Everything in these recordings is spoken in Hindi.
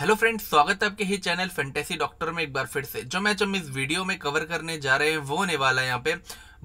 हेलो फ्रेंड्स स्वागत है आपके ही चैनल फैंटेसी डॉक्टर में एक बार फिर से जो मैच हम इस वीडियो में कवर करने जा रहे हैं वो होने वाला है यहाँ पे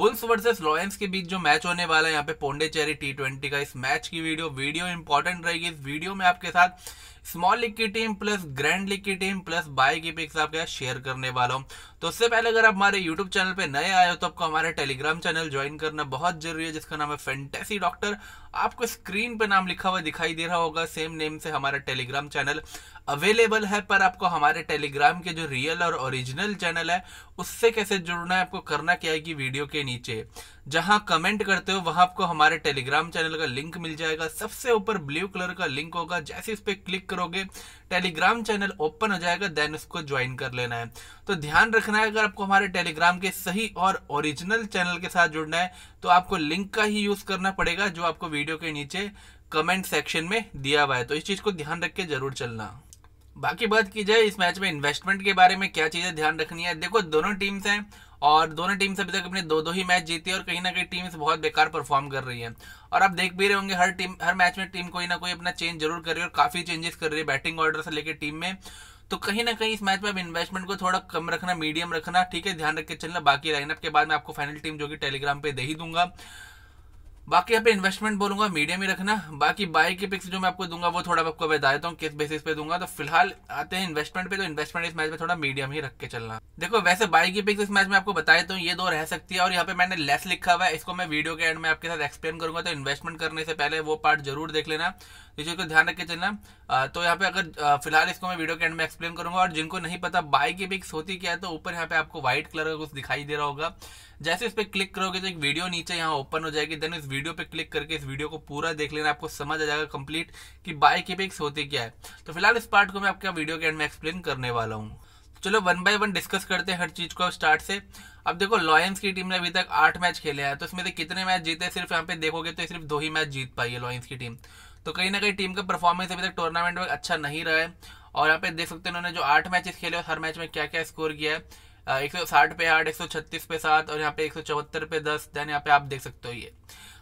बुल्स वर्सेस लॉयंस के बीच जो मैच होने वाला है यहाँ पे पोंडेचेरी टी ट्वेंटी का इस मैच की वीडियो वीडियो इंपॉर्टेंट रहेगी इस वीडियो में आपके साथ स्मॉल लीग की टीम प्लस ग्रैंड लीग की टीम प्लस बाय की पिक्स आपके शेयर करने वाला हूँ तो उससे पहले अगर आप हमारे यूट्यूब चैनल पर नए आए हो तो आपको हमारे टेलीग्राम चैनल ज्वाइन करना बहुत जरूरी है जिसका नाम है फेंटेसी डॉक्टर आपको स्क्रीन पर नाम लिखा हुआ दिखाई दे रहा होगा सेम नेम से हमारा टेलीग्राम चैनल अवेलेबल है पर आपको हमारे टेलीग्राम के जो रियल और ओरिजिनल चैनल है उससे कैसे जुड़ना है आपको करना क्या है कि वीडियो के नीचे जहां कमेंट करते हो वहां आपको हमारे टेलीग्राम चैनल का लिंक मिल जाएगा सबसे ऊपर ब्लू कलर का लिंक होगा जैसे इस पर क्लिक करोगे टेलीग्राम चैनल ओपन हो जाएगा देन उसको ज्वाइन कर लेना है तो ध्यान रखना है अगर आपको हमारे टेलीग्राम के सही और ओरिजिनल चैनल के साथ जुड़ना है तो आपको लिंक का ही यूज करना पड़ेगा जो आपको वीडियो के नीचे कमेंट सेक्शन में दिया हुआ है तो इस चीज को ध्यान रख के जरूर चलना बाकी बात की जाए इस मैच में इन्वेस्टमेंट के बारे में क्या चीजें ध्यान रखनी है देखो दोनों टीम्स हैं और दोनों टीम्स अभी तक अपने दो दो ही मैच जीती है और कहीं ना कहीं टीम्स बहुत बेकार परफॉर्म कर रही हैं और आप देख भी रहे होंगे हर टीम हर मैच में टीम कोई ना कोई अपना चेंज जरूर कर रही है और काफ़ी चेंजेस कर रही है बैटिंग ऑर्डर से लेकर टीम में तो कहीं ना कहीं इस मैच में अब इन्वेस्टमेंट को थोड़ा कम रखना मीडियम रखना ठीक है ध्यान रख के चलना बाकी लाइनअप के बाद मैं आपको फाइनल टीम जो कि टेलीग्राम पे दे ही दूंगा बाकी यहाँ पे इन्वेस्टमेंट बोलूंगा मीडियम ही रखना बाकी बाय के पिक्स जो मैं आपको दूंगा वो थोड़ा आपको बता देता हूँ किस बेसिस पे दूंगा तो फिलहाल आते हैं इन्वेस्टमेंट पे तो इन्वेस्टमेंट इस मैच में थोड़ा मीडियम ही रख के चलना देखो वैसे बाय की पिक्स इस मैच में आपको बता देता हूँ ये दो रह सकती है और यहाँ पे मैंने लेस लिखा हुआ है इसको मैं वीडियो के एंड में आपके साथ एक्सप्लेन करूंगा तो इन्वेस्टमेंट करने से पहले वो पार्ट जरूर देख लेना जिसको को ध्यान रख के चलना तो यहाँ पे अगर फिलहाल इसको मैं वीडियो के एंड में एक्सप्लेन करूंगा और जिनको नहीं पता बाय की पिक्स होती क्या है तो ऊपर यहाँ पे आपको व्हाइट कलर का कुछ दिखाई दे रहा होगा जैसे इस पर क्लिक करोगे तो एक वीडियो नीचे यहाँ ओपन हो जाएगी देन इस वीडियो पे क्लिक करके इस वीडियो को पूरा देख लेना आपको समझ आ जाएगा कंप्लीट कि बाई के पिक्स होती क्या है तो फिलहाल इस पार्ट को मैं आपका वीडियो के एंड में एक्सप्लेन करने वाला हूँ तो चलो वन बाय वन डिस्कस करते हैं हर चीज को स्टार्ट से अब देखो लॉयंस की टीम ने अभी तक आठ मैच खेले हैं तो इसमें से कितने मैच जीते सिर्फ यहाँ पे देखोगे तो सिर्फ दो ही मैच जीत पाई है लॉयंस की टीम तो कहीं ना कहीं टीम का परफॉर्मेंस अभी तक टूर्नामेंट में अच्छा नहीं रहा है और यहाँ पे देख सकते हैं उन्होंने जो आठ मैचेस खेले हर मैच में क्या क्या स्कोर किया है एक सौ साठ पे आठ एक सौ छत्तीस पे सात और यहाँ पे एक सौ चौहत्तर पे दस देन यहाँ पे आप देख सकते हो ये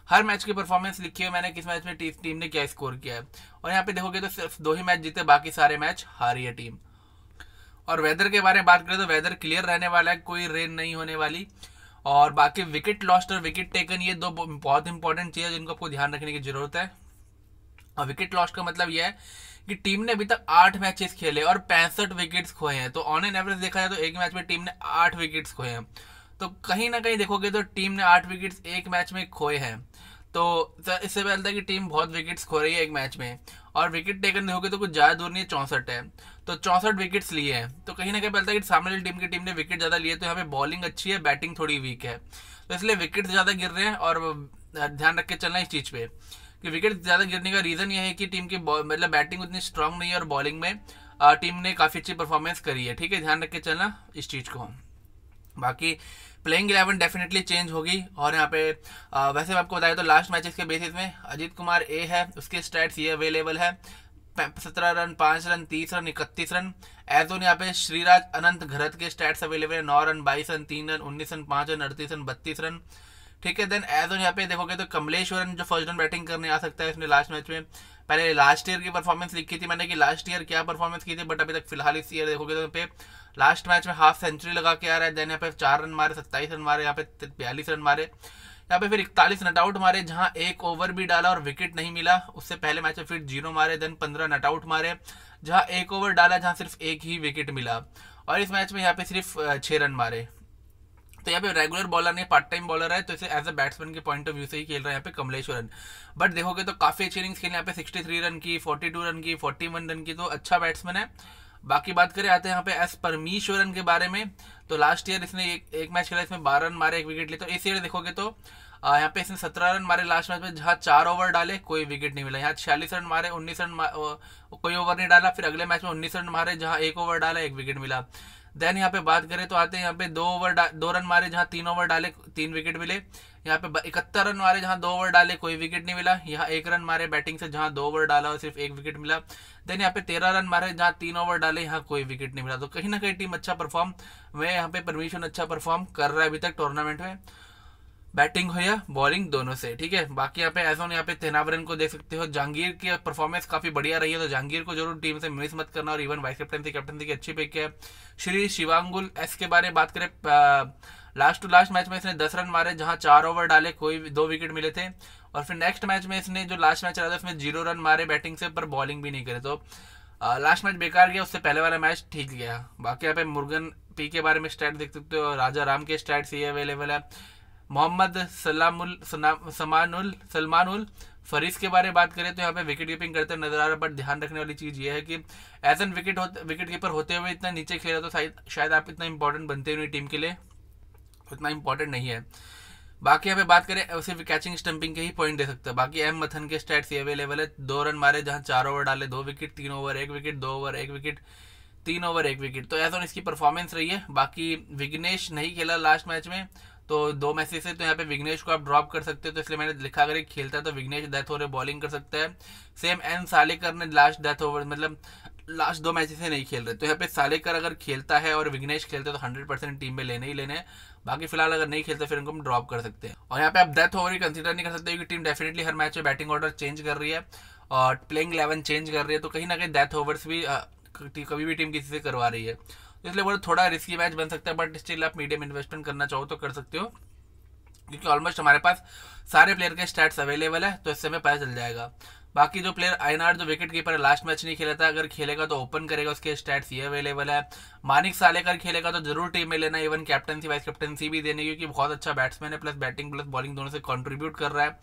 हर मैच की परफॉर्मेंस लिखी है मैंने किस मैच में टीम ने क्या स्कोर किया है और यहाँ पे देखोगे तो सिर्फ दो ही मैच जीते बाकी सारे मैच हारी है टीम और वेदर के बारे में बात करें तो वेदर क्लियर रहने वाला है कोई रेन नहीं होने वाली और बाकी विकेट लॉस्ट और विकेट टेकन ये दो बहुत इंपॉर्टेंट चीज़ है जिनको आपको ध्यान रखने की जरूरत है और विकेट लॉस्ट का मतलब यह है कि टीम ने अभी तक आठ मैचेस खेले और पैंसठ विकेट्स खोए हैं तो ऑन एन एवरेज देखा जाए तो एक मैच में टीम ने आठ विकेट्स खोए हैं तो कहीं ना कहीं देखोगे तो टीम ने आठ विकेट्स एक मैच में खोए हैं तो इससे पहले था कि टीम बहुत विकेट्स खो रही है एक मैच में और विकेट टेकन देखोगे तो कुछ ज़्यादा दूर नहीं है चौंसठ है तो चौंसठ विकेट्स लिए हैं तो कहीं ना कहीं पता है कि सामने वाली टीम की टीम ने विकेट ज़्यादा लिए तो यहाँ पे बॉलिंग अच्छी है बैटिंग थोड़ी वीक है तो इसलिए विकेट ज़्यादा गिर रहे हैं और ध्यान रख के चलना इस चीज़ पे कि विकेट ज़्यादा गिरने का रीज़न यह है कि टीम की मतलब बैटिंग उतनी स्ट्रांग नहीं है और बॉलिंग में आ, टीम ने काफ़ी अच्छी परफॉर्मेंस करी है ठीक है ध्यान रख के चलना इस चीज़ को बाकी प्लेइंग इलेवन डेफिनेटली चेंज होगी और यहाँ पे आ, वैसे मैं आपको बताया तो लास्ट मैचेस के बेसिस में अजीत कुमार ए है उसके स्टैट्स ये अवेलेबल है सत्रह रन पाँच रन तीस रन इकतीस रन एजोन तो यहाँ पे श्रीराज अनंत घरत के स्टैट्स अवेलेबल है नौ रन बाईस रन तीन रन उन्नीस रन पाँच रन अड़तीस रन बत्तीस रन ठीक है देन एज ऑन यहाँ पे देखोगे तो कमलेश्वरन जो फर्स्ट ऑन बैटिंग करने आ सकता है इसने लास्ट मैच में पहले लास्ट ईयर की परफॉर्मेंस लिखी थी मैंने कि लास्ट ईयर क्या परफॉर्मेंस की थी बट अभी तक फिलहाल इस ईयर देखोगे तो यहाँ पे लास्ट मैच में हाफ सेंचुरी लगा के आ रहा है देन यहाँ पे चार रन मारे सत्ताईस रन मारे यहाँ पे बयालीस रन मारे यहाँ पे फिर इकतालीस नटआउट मारे जहाँ एक ओवर भी डाला और विकेट नहीं मिला उससे पहले मैच में फिर जीरो मारे देन पंद्रह नट आउट मारे जहाँ एक ओवर डाला जहाँ सिर्फ एक ही विकेट मिला और इस मैच में यहाँ पे सिर्फ छः रन मारे तो यहाँ पे रेगुलर बॉलर नहीं पार्ट टाइम बॉलर है तो इसे एज अ बैट्समैन के पॉइंट ऑफ व्यू से ही खेल रहा है यहाँ पे कमलेश्वरन बट देखोगे तो काफ़ी अच्छी इनिंग्स खेल यहाँ पे 63 रन की 42 रन की 41 रन की तो अच्छा बैट्समैन है बाकी बात करें आते हैं यहाँ पे एस परमेश्वरन के बारे में तो लास्ट ईयर इसने एक, एक मैच खेला इसमें बारह रन मारे एक विकेट लिए तो इस ईयर देखोगे तो यहाँ पे इसने सत्रह रन मारे लास्ट मैच में जहाँ चार ओवर डाले कोई विकेट नहीं मिला यहाँ छियालीस रन मारे उन्नीस रन कोई ओवर नहीं डाला फिर अगले मैच में उन्नीस रन मारे जहाँ एक ओवर डाला एक विकेट मिला देन यहाँ पे बात करें तो आते हैं यहाँ पे दो ओवर दो रन मारे जहाँ तीन ओवर डाले तीन विकेट मिले यहाँ पे इकहत्तर रन मारे जहाँ दो ओवर डाले कोई विकेट नहीं मिला यहाँ एक रन मारे बैटिंग से जहाँ दो ओवर डाला और सिर्फ एक विकेट मिला देन यहाँ पे तेरह रन मारे जहाँ तीन ओवर डाले यहाँ कोई विकेट नहीं मिला तो कहीं ना कहीं टीम अच्छा परफॉर्म में यहाँ पे परमिशन अच्छा परफॉर्म कर रहा है अभी तक टूर्नामेंट में बैटिंग हो या बॉलिंग दोनों से ठीक है बाकी यहाँ पे एज ऑन यहाँ पे तेनावरन को देख सकते हो जहांगीर की परफॉर्मेंस काफी बढ़िया रही है तो जहांगीर को जरूर टीम से मिस मत करना और इवन वाइस कैप्टनसी कैप्टनसी की अच्छी पिक है श्री शिवांगुल एस के बारे में बात करें लास्ट टू लास्ट मैच में इसने दस रन मारे जहां चार ओवर डाले कोई दो विकेट मिले थे और फिर नेक्स्ट मैच में इसने जो लास्ट मैच चला था उसमें जीरो रन मारे बैटिंग से पर बॉलिंग भी नहीं करे तो लास्ट मैच बेकार गया उससे पहले वाला मैच ठीक गया बाकी यहाँ पे मुर्गन पी के बारे में स्टैट देख सकते हो राजा राम के स्टैट्स ये अवेलेबल है मोहम्मद सलामुल समानुल सलमानुल फरीज के बारे में बात करें तो यहाँ पे विकेट कीपिंग करते नजर आ रहा है बट ध्यान रखने वाली चीज़ ये है कि as an wicket wicket keeper होते हुए इतना नीचे खेल रहे तो शायद आप इतना इंपॉर्टेंट बनते हुए टीम के लिए उतना इंपॉर्टेंट नहीं है बाकी यहाँ पे बात करें सिर्फ कैचिंग स्टंपिंग के ही पॉइंट दे सकते हैं बाकी एम मथन के स्टैट्स ये अवेलेबल है दो रन मारे जहाँ चार ओवर डाले दो विकेट तीन ओवर एक विकेट दो ओवर एक विकेट तीन ओवर एक विकेट तो ऐसा इसकी परफॉर्मेंस रही है बाकी विघ्नेश नहीं खेला लास्ट मैच में तो दो मैसेज से तो यहाँ पे विघ्नेश को आप ड्रॉप कर सकते हो तो इसलिए मैंने लिखा अगर खेलता है तो विघ्नेश डेथ ओवर बॉलिंग कर सकता है सेम एन सालेकर ने लास्ट डेथ ओवर मतलब लास्ट दो मैचेस से नहीं खेल रहे तो यहाँ पे सालेकर अगर खेलता है और विघ्नेश खेलते हैं तो हंड्रेड परसेंट टीम में लेने ही लेने बाकी फिलहाल अगर नहीं खेलते फिर उनको हम ड्रॉप कर सकते हैं और यहाँ पे आप डेथ ओवर ही कंसिडर नहीं कर सकते क्योंकि टीम डेफिनेटली हर मैच में बैटिंग ऑर्डर चेंज कर रही है और प्लेइंग इलेवन चेंज कर रही है तो कहीं ना कहीं डेथ ओवर्स भी कभी भी टीम किसी से करवा रही है इसलिए बोलो थोड़ा रिस्की मैच बन सकता है बट स्टिल आप मीडियम इन्वेस्टमेंट करना चाहो तो कर सकते हो क्योंकि ऑलमोस्ट हमारे पास सारे प्लेयर के स्टैट्स अवेलेबल है तो इससे हमें पता चल जाएगा बाकी जो प्लेयर आयनार जो विकेट कीपर है लास्ट मैच नहीं खेला था अगर खेलेगा तो ओपन करेगा उसके स्टैट्स ये अवेलेबल है मानिक सालेकर खेलेगा तो जरूर टीम में लेना इवन कैप्टनसी वाइस कैप्टनसी भी देने क्योंकि बहुत अच्छा बैट्समैन है प्लस बैटिंग प्लस बॉलिंग दोनों से कॉन्ट्रीब्यूट कर रहा है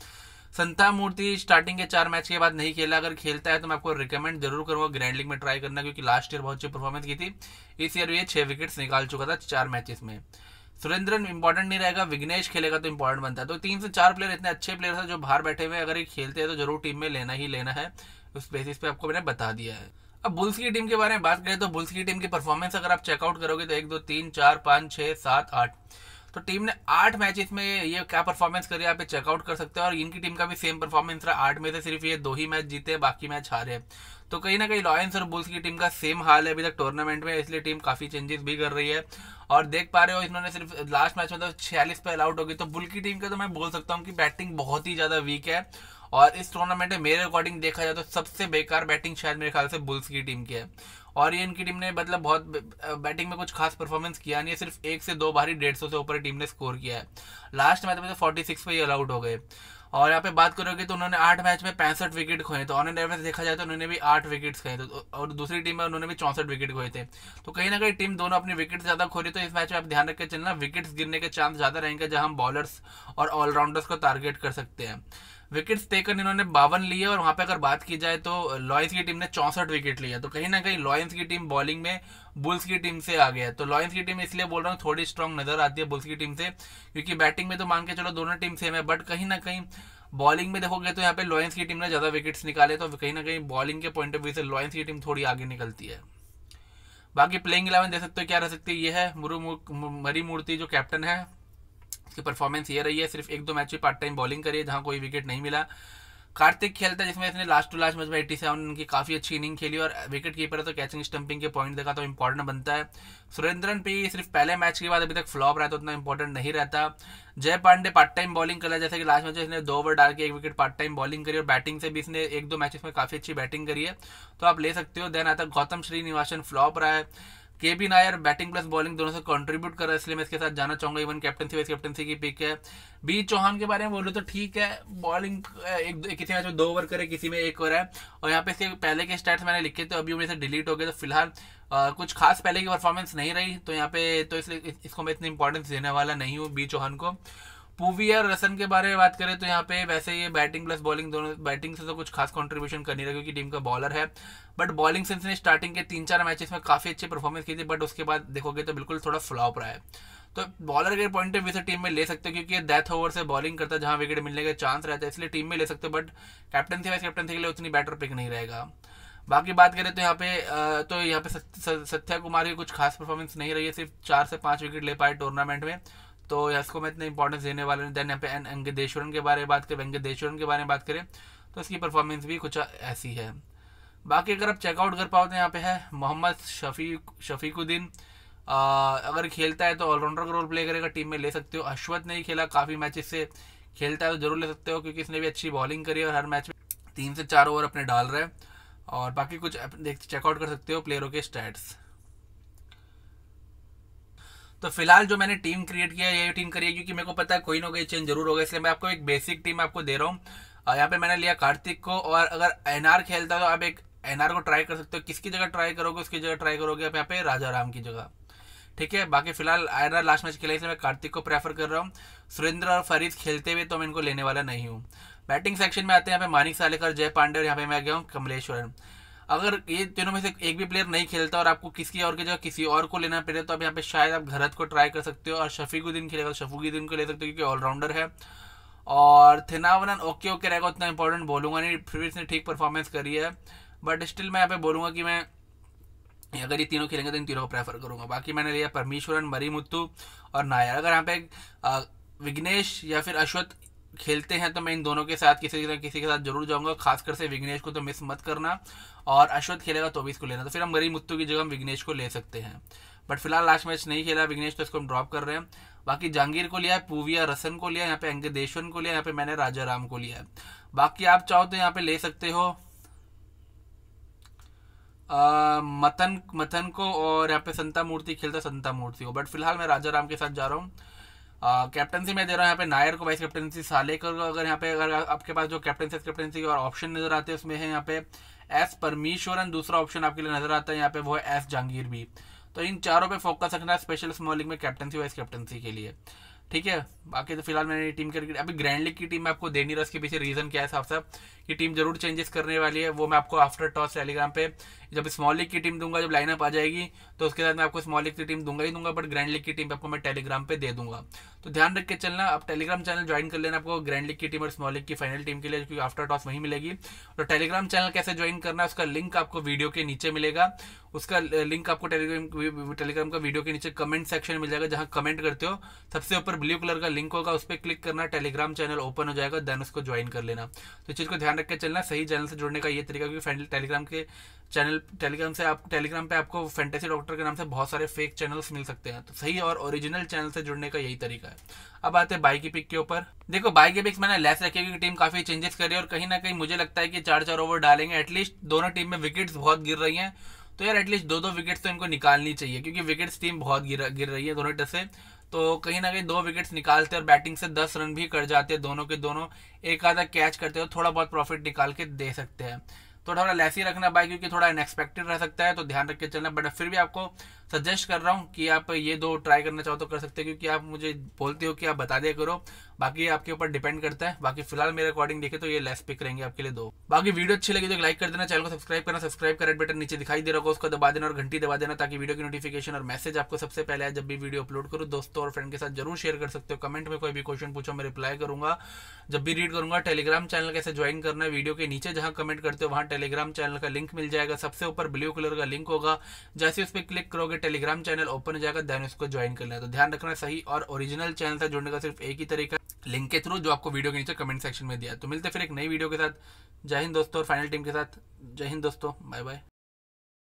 संता मूर्ति स्टार्टिंग के चार मैच के बाद नहीं खेला अगर खेलता है तो मैं आपको रिकमेंड जरूर करूँगा ग्रैंड लीग में ट्राई करना क्योंकि लास्ट ईयर बहुत अच्छी परफॉर्मेंस की थी इस ईयर ये छह विकेट्स निकाल चुका था चार मैचेस में सुरेंद्रन इंपॉर्टेंट नहीं रहेगा विघ्नेश खेलेगा तो इंपॉर्टेंट बनता है तो तीन से चार प्लेयर इतने अच्छे प्लेयर है जो बाहर बैठे हुए अगर ये खेलते हैं तो जरूर टीम में लेना ही लेना है उस बेसिस पे आपको मैंने बता दिया है अब बुल्स की टीम के बारे में बात करें तो बुल्स की टीम की परफॉर्मेंस अगर आप चेकआउट करोगे तो एक दो तीन चार पाँच छः सात आठ तो टीम ने आठ मैचेस में ये क्या परफॉर्मेंस करी आप चेकआउट कर सकते हो और इनकी टीम का भी सेम परफॉर्मेंस रहा आठ में से सिर्फ ये दो ही मैच जीते बाकी मैच हारे तो कहीं ना कहीं लॉयंस और बुल्स की टीम का सेम हाल है अभी तक टूर्नामेंट में इसलिए टीम काफ़ी चेंजेस भी कर रही है और देख पा रहे हो इन्होंने सिर्फ लास्ट मैच में तो छियालीस पे अलाउट होगी तो बुल की टीम का तो मैं बोल सकता हूँ कि बैटिंग बहुत ही ज़्यादा वीक है और इस टूर्नामेंट में मेरे अकॉर्डिंग देखा जाए तो सबसे बेकार बैटिंग शायद मेरे ख्याल से बुल्स की टीम की है और ये इनकी टीम ने मतलब बहुत बैटिंग में कुछ खास परफॉर्मेंस किया नहीं है सिर्फ एक से दो बारी डेढ़ सौ से ऊपर टीम ने स्कोर किया है लास्ट मैच में तो फोर्टी सिक्स पर ही ऑलआउट हो गए और यहाँ पे बात करोगे तो उन्होंने आठ मैच में पैंसठ विकेट खोए तो ऑन एंड एवरेज देखा जाए तो उन्होंने भी आठ विकेट्स खोए तो और दूसरी टीम में उन्होंने भी चौंसठ विकेट खोए थे तो कहीं ना कहीं टीम दोनों अपने विकेट ज़्यादा खो रही तो इस मैच में आप ध्यान रख के चलना विकेट्स गिरने के चांस ज़्यादा रहेंगे जहाँ हम बॉलर्स और ऑलराउंडर्स को टारगेट कर सकते हैं विकेट्स टेकन इन्होंने बावन लिए और वहां पे अगर बात की जाए तो लॉयंस की टीम ने चौंसठ विकेट लिया तो कहीं ना कहीं लॉयंस की टीम बॉलिंग में बुल्स की टीम से आ गया तो लॉयंस की टीम इसलिए बोल रहा हूँ थोड़ी स्ट्रांग नजर आती है बुल्स की टीम से क्योंकि बैटिंग में तो मान के चलो दोनों टीम सेम है बट कहीं ना कहीं बॉलिंग में देखोगे तो यहाँ पे लॉयंस की टीम ने ज़्यादा विकेट्स निकाले तो कहीं ना कहीं बॉलिंग के पॉइंट ऑफ व्यू से लॉयंस की टीम थोड़ी आगे निकलती है बाकी प्लेइंग इलेवन देख सकते हो क्या रह सकती है ये है मुरु मरी मूर्ति जो कैप्टन है इसकी परफॉर्मेंस ये रही है सिर्फ एक दो मैच में पार्ट टाइम बॉलिंग करी है जहाँ कोई विकेट नहीं मिला कार्तिक खेलता है जिसमें इसने लास्ट टू लास्ट मैच में एट्टी सेवन की काफ़ी अच्छी इनिंग खेली और विकेट कीपर है तो कैचिंग स्टंपिंग के पॉइंट देखा तो इंपॉर्टेंट बनता है सुरेंद्रन पे सिर्फ पहले मैच के बाद अभी तक फ्लॉप रहा तो उतना इंपॉर्टेंट नहीं रहता जय पांडे पार्ट टाइम बॉलिंग करा जैसे कि लास्ट मैच में इसने दो ओवर डाल के एक विकेट पार्ट टाइम बॉलिंग करी और बैटिंग से भी इसने एक दो मैचेस में काफ़ी अच्छी बैटिंग करी है तो आप ले सकते हो देन आता गौतम श्रीनिवासन फ्लॉप रहा है K B Nair batting plus bowling दोनों से कंट्रीब्यूट कर रहा है इसलिए मैं इसके साथ जाना चाहूंगा इवन कैप्टनसी वाइस कैप्टनसी की पिक है बी चौहान के बारे में बोलो तो ठीक है बॉलिंग एक किसी मैच में दो ओवर करे किसी में एक ओवर है और यहाँ पे इसके पहले के स्टैट्स मैंने लिखे तो अभी मेरे से डिलीट हो गए तो फिलहाल कुछ खास पहले की परफॉर्मेंस नहीं रही तो यहाँ पे तो इसलिए इसको मैं इतनी इंपॉर्टेंस देने वाला नहीं हूँ बी चौहान को पूवी और रसन के बारे में बात करें तो यहाँ पे वैसे ये बैटिंग प्लस बॉलिंग दोनों बैटिंग से तो कुछ खास कंट्रीब्यूशन कर नहीं रहा क्योंकि टीम का बॉलर है बट बॉलिंग से इसने स्टार्टिंग के तीन चार मैचेस में काफ़ी अच्छी परफॉर्मेंस की थी बट उसके बाद देखोगे तो बिल्कुल थोड़ा फ्लॉप रहा है तो बॉलर के पॉइंट ऑफ व्यू से टीम में ले सकते हो क्योंकि डेथ ओवर से बॉलिंग करता है जहाँ विकेट मिलने का चांस रहता है इसलिए टीम में ले सकते हो बट वैसे वाइस थी के लिए उतनी बैटर पिक नहीं रहेगा बाकी बात करें तो यहाँ पे तो यहाँ पे सत्या कुमार की कुछ खास परफॉर्मेंस नहीं रही है सिर्फ चार से पांच विकेट ले पाए टूर्नामेंट में तो इसको मैं इतना इंपॉर्टेंस देने वाले हूँ देन यहाँ पे एन अंगदेश्वरन के बारे में बात करें वेंकटेश्वरन के बारे में बात करें तो इसकी परफॉर्मेंस भी कुछ ऐसी है बाकी अगर आप चेकआउट कर पाओ तो यहाँ पे है मोहम्मद शफी शफीकुद्दीन अगर खेलता है तो ऑलराउंडर का रोल प्ले करेगा टीम में ले सकते हो अश्वत ही खेला काफ़ी मैचेस से खेलता है तो जरूर ले सकते हो क्योंकि इसने भी अच्छी बॉलिंग करी है और हर मैच में तीन से चार ओवर अपने डाल रहे हैं और बाकी कुछ देख चेकआउट कर सकते हो प्लेयरों के स्टैट्स तो फिलहाल जो मैंने टीम क्रिएट किया ये टीम करी है क्योंकि मेरे को पता है कोई ना कोई चेंज जरूर होगा इसलिए मैं आपको एक बेसिक टीम आपको दे रहा हूँ यहाँ पे मैंने लिया कार्तिक को और अगर एनआर खेलता है तो आप एक एनआर को ट्राई कर सकते हो किसकी जगह ट्राई करोगे उसकी जगह ट्राई करोगे आप यहाँ पे राजा राम की जगह ठीक है बाकी फिलहाल आर लास्ट मैच खेला इसलिए मैं कार्तिक को प्रेफर कर रहा हूँ सुरेंद्र और फरीद खेलते हुए तो मैं इनको लेने वाला नहीं हूँ बैटिंग सेक्शन में आते हैं यहाँ पे मानिक सालेकर जय पांडे और यहाँ पे मैं गया हूँ कमलेश्वर अगर ये तीनों में से एक भी प्लेयर नहीं खेलता और आपको किसी और की जगह किसी और को लेना पड़े तो आप यहाँ पे शायद आप घरत को ट्राई कर सकते हो और शफीकुद्दीन खेलेगा तो शफीकुद्दीन को ले सकते हो क्योंकि ऑलराउंडर है और वन ओके ओके रहेगा उतना इंपॉर्टेंट बोलूंगा नहीं फिर इसने ठीक परफॉर्मेंस करी है बट स्टिल मैं यहाँ पे बोलूंगा कि मैं अगर ये तीनों खेलेंगे तो इन तीनों को प्रेफर करूँगा बाकी मैंने लिया परमेश्वरन मरी मुत्तू और नायर अगर यहाँ पे विघ्नेश या फिर अश्वथ खेलते हैं तो मैं इन दोनों के साथ किसी तरह किसी के साथ जरूर जाऊंगा खासकर से विघ्नेश को तो मिस मत करना और अश्वत खेलेगा तो भी इसको लेना तो फिर हम मरी मुत्तू की जगह हम विघ्नेश को ले सकते हैं बट फिलहाल लास्ट मैच नहीं खेला विघ्नेश तो इसको हम ड्रॉप कर रहे हैं बाकी जहांगीर को लिया है पूविया रसन को लिया यहाँ पे अंगदेश्वन को लिया यहाँ पे मैंने राजा राम को लिया है बाकी आप चाहो तो यहाँ पे ले सकते हो मथन मथन को और यहाँ पे संता मूर्ति खेलता संता मूर्ति को बट फिलहाल मैं राजा राम के साथ जा रहा हूँ कैप्टनसी मैं दे रहा हूँ यहाँ पे नायर को वाइस कैप्टनसी साले को अगर यहाँ पे अगर आपके पास जो कैप्टनसी कैप्टनसी और ऑप्शन नज़र आते हैं उसमें है यहाँ पे एस परमेश्वरन दूसरा ऑप्शन आपके लिए नज़र आता है यहाँ पे वो है एस जहांगीर भी तो इन चारों पे फोकस रखना है स्पेशल स्मॉलिंग में कैप्टनसी वाइस कैप्टनसी के लिए ठीक है बाकी तो फिलहाल मैंने टीम कर अभी ग्रैंड लीग की टीम मैं आपको दे नहीं रहा उसके पीछे रीजन क्या है साहब साहब कि टीम जरूर चेंजेस करने वाली है वो मैं आपको आफ्टर टॉस टेलीग्राम पे जब स्मॉल लीग की टीम दूंगा जब लाइनअप आ जाएगी तो उसके साथ मैं आपको स्मॉल लीग की टीम दूंगा ही दूंगा बट ग्रैंड लीग की टीम आपको मैं टेलीग्राम पे दे दूंगा तो ध्यान रख के चलना आप टेलीग्राम चैनल ज्वाइन कर लेना आपको ग्रैंड लीग की टीम और स्मॉल लीग की फाइनल टीम के लिए क्योंकि आफ्टर टॉस वहीं मिलेगी तो टेलीग्राम चैनल कैसे ज्वाइन करना है उसका लिंक आपको वीडियो के नीचे मिलेगा उसका लिंक आपको टेलीग्राम टेलीग्राम का वीडियो के नीचे कमेंट सेक्शन मिल जाएगा जहाँ कमेंट करते हो सबसे ऊपर ऊपर ब्लू कलर का लिंक होगा उस पर क्लिक करना टेलीग्राम चैनल ओपन हो जाएगा देन उसको ज्वाइन कर लेना तो चीज़ को ध्यान रख के चलना सही चैनल से जुड़ने का ये तरीका क्योंकि टेलीग्राम के चैनल टेलीग्राम से आप टेलीग्राम पे आपको फैंटेसी डॉक्टर के नाम से बहुत सारे फेक चैनल्स मिल सकते हैं तो सही और ओरिजिनल चैनल से जुड़ने का यही तरीका है अब आते हैं बाई की पिक के ऊपर देखो बाई की पिक्स मैंने लेस रखी क्योंकि टीम काफी चेंजेस कर रही है और कहीं ना कहीं मुझे लगता है कि चार चार ओवर डालेंगे एटलीस्ट दोनों टीम में विकेट्स बहुत गिर रही हैं तो यार एटलीस्ट दो दो विकेट्स तो इनको निकालनी चाहिए क्योंकि विकेट्स टीम बहुत गिर गिर रही है दोनों टस से तो कहीं ना कहीं दो विकेट्स निकालते और बैटिंग से दस रन भी कर जाते हैं दोनों के दोनों एक आधा कैच करते हो थोड़ा बहुत प्रॉफिट निकाल के दे सकते हैं तो थोड़ा लेस ही रखना भाई क्योंकि थोड़ा अनएक्सपेक्टेड रह सकता है तो ध्यान रख के चलना बट फिर भी आपको सजेस्ट कर रहा हूँ कि आप ये दो ट्राई करना चाहो तो कर सकते हो क्योंकि आप मुझे बोलते हो कि आप बता दिया करो बाकी आपके ऊपर डिपेंड करता है बाकी फिलहाल मेरे अकॉर्डिंग देखे तो ये लेस पिक रहेंगे आपके लिए दो बाकी वीडियो अच्छी लगी तो लाइक कर देना चैनल को सब्सक्राइब करना सब्सक्राइब का रेड बटन नीचे दिखाई दे रहा होगा उसको दबा देना और घंटी दबा देना ताकि वीडियो की नोटिफिकेशन और मैसेज आपको सबसे पहले आए जब भी वीडियो अपलोड करूँ दोस्तों और फ्रेंड के साथ जरूर शेयर कर सकते हो कमेंट में कोई भी क्वेश्चन पूछो मैं रिप्लाई करूंगा जब भी रीड करूंगा टेलीग्राम चैनल कैसे ज्वाइन करना है वीडियो के नीचे जहां कमेंट करते हो वहां टेलीग्राम चैनल का लिंक मिल जाएगा सबसे ऊपर ब्लू कलर का लिंक होगा जैसे उस पर क्लिक करोगे आपका टेलीग्राम चैनल ओपन हो जाएगा देन उसको ज्वाइन कर लेना तो ध्यान रखना सही और ओरिजिनल चैनल से जुड़ने का सिर्फ एक ही तरीका लिंक के थ्रू जो आपको वीडियो के नीचे कमेंट सेक्शन में दिया तो मिलते फिर एक नई वीडियो के साथ जय हिंद दोस्तों और फाइनल टीम के साथ जय हिंद दोस्तों बाय बाय